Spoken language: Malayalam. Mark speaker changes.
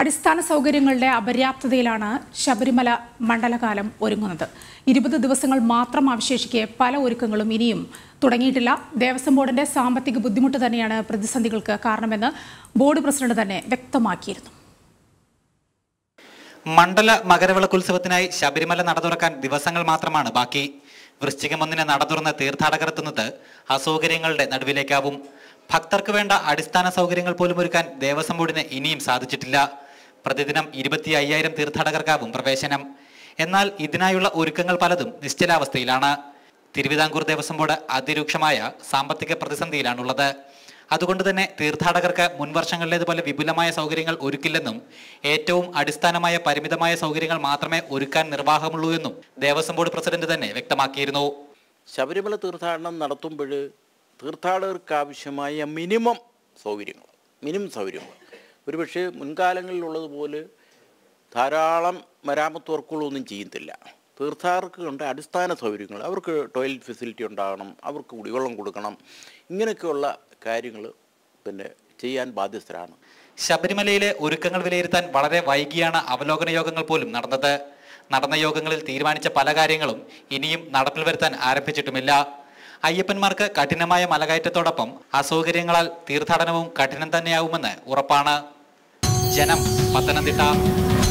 Speaker 1: അടിസ്ഥാന സൗകര്യങ്ങളുടെ അപര്യാപ്തതയിലാണ് ശബരിമല മണ്ഡലകാലം ഒരുങ്ങുന്നത് ഇരുപത് ദിവസങ്ങൾ മാത്രം അവശേഷിക്കെ പല ഒരുക്കങ്ങളും ഇനിയും തുടങ്ങിയിട്ടില്ല ദേവസ്വം ബോർഡിന്റെ സാമ്പത്തിക ബുദ്ധിമുട്ട് തന്നെയാണ് പ്രതിസന്ധികൾക്ക് കാരണമെന്ന് ബോർഡ് പ്രസിഡന്റ് തന്നെ വ്യക്തമാക്കിയിരുന്നു
Speaker 2: മണ്ഡല മകരവിളക്കുത്സവത്തിനായി ശബരിമല നട തുറക്കാൻ ദിവസങ്ങൾ മാത്രമാണ് ബാക്കി വൃശ്ചികം ഒന്നിനെ നട തുറന്ന് തീർത്ഥാടകരെത്തുന്നത് അസൗകര്യങ്ങളുടെ നടുവിലേക്കാവും ഭക്തർക്ക് വേണ്ട അടിസ്ഥാന സൗകര്യങ്ങൾ പോലും ഒരുക്കാൻ ദേവസ്വം ബോർഡിന് ഇനിയും സാധിച്ചിട്ടില്ല പ്രതിദിനം ഇരുപത്തി അയ്യായിരം തീർത്ഥാടകർക്കാവും പ്രവേശനം എന്നാൽ ഇതിനായുള്ള ഒരുക്കങ്ങൾ പലതും നിശ്ചലാവസ്ഥയിലാണ് തിരുവിതാംകൂർ ദേവസ്വം ബോർഡ് അതിരൂക്ഷമായ സാമ്പത്തിക പ്രതിസന്ധിയിലാണുള്ളത് അതുകൊണ്ട് തന്നെ തീർത്ഥാടകർക്ക് മുൻവർഷങ്ങളിലേതുപോലെ വിപുലമായ സൗകര്യങ്ങൾ ഒരുക്കില്ലെന്നും ഏറ്റവും അടിസ്ഥാനമായ പരിമിതമായ സൗകര്യങ്ങൾ മാത്രമേ ഒരുക്കാൻ നിർവാഹമുള്ളൂ എന്നും ദേവസ്വം
Speaker 3: ബോർഡ് പ്രസിഡന്റ് തന്നെ വ്യക്തമാക്കിയിരുന്നു ശബരിമല തീർത്ഥാടനം നടത്തുമ്പോൾ തീർത്ഥാടകർക്ക് ആവശ്യമായ മിനിമം സൗകര്യങ്ങൾ മിനിമം സൗകര്യങ്ങൾ ഒരുപക്ഷെ മുൻകാലങ്ങളിലുള്ളതുപോലെ ധാരാളം മരാമത്ത് വർക്കുകളൊന്നും തീർത്ഥാടകർക്ക് കണ്ട അടിസ്ഥാന സൗകര്യങ്ങൾ അവർക്ക് ടോയ്ലറ്റ് ഫെസിലിറ്റി ഉണ്ടാകണം അവർക്ക് കുടിവെള്ളം കൊടുക്കണം ഇങ്ങനെയൊക്കെയുള്ള കാര്യങ്ങൾ പിന്നെ ചെയ്യാൻ ബാധ്യസ്ഥരാണ്
Speaker 2: ശബരിമലയിലെ ഒരുക്കങ്ങൾ വിലയിരുത്താൻ വളരെ വൈകിയാണ് അവലോകന യോഗങ്ങൾ പോലും നടന്നത് നടന്ന യോഗങ്ങളിൽ തീരുമാനിച്ച പല കാര്യങ്ങളും ഇനിയും നടപ്പിൽ വരുത്താൻ ആരംഭിച്ചിട്ടുമില്ല അയ്യപ്പന്മാർക്ക് കഠിനമായ മലകയറ്റത്തോടൊപ്പം അസൗകര്യങ്ങളാൽ തീർത്ഥാടനവും കഠിനം തന്നെയാവുമെന്ന് ഉറപ്പാണ് ജനം
Speaker 1: പത്തനംതിട്ട